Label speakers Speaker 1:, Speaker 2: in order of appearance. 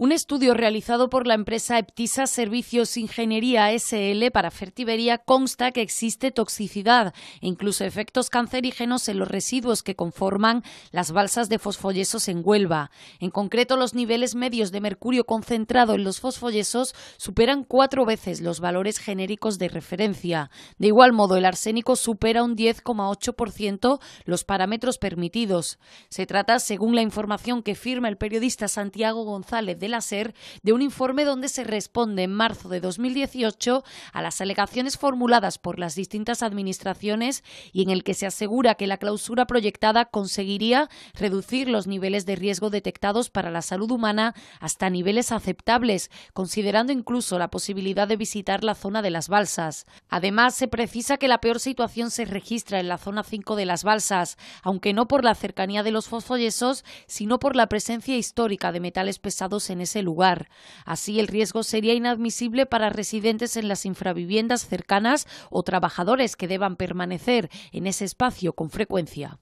Speaker 1: Un estudio realizado por la empresa Eptisa Servicios Ingeniería SL para Fertibería consta que existe toxicidad e incluso efectos cancerígenos en los residuos que conforman las balsas de fosfoyesos en Huelva. En concreto, los niveles medios de mercurio concentrado en los fosfoyesos superan cuatro veces los valores genéricos de referencia. De igual modo, el arsénico supera un 10,8% los parámetros permitidos. Se trata, según la información que firma el periodista Santiago González de de de un informe donde se responde en marzo de 2018 a las alegaciones formuladas por las distintas administraciones y en el que se asegura que la clausura proyectada conseguiría reducir los niveles de riesgo detectados para la salud humana hasta niveles aceptables, considerando incluso la posibilidad de visitar la zona de las balsas. Además, se precisa que la peor situación se registra en la zona 5 de las balsas, aunque no por la cercanía de los fosfoyesos, sino por la presencia histórica de metales pesados en en ese lugar. Así, el riesgo sería inadmisible para residentes en las infraviviendas cercanas o trabajadores que deban permanecer en ese espacio con frecuencia.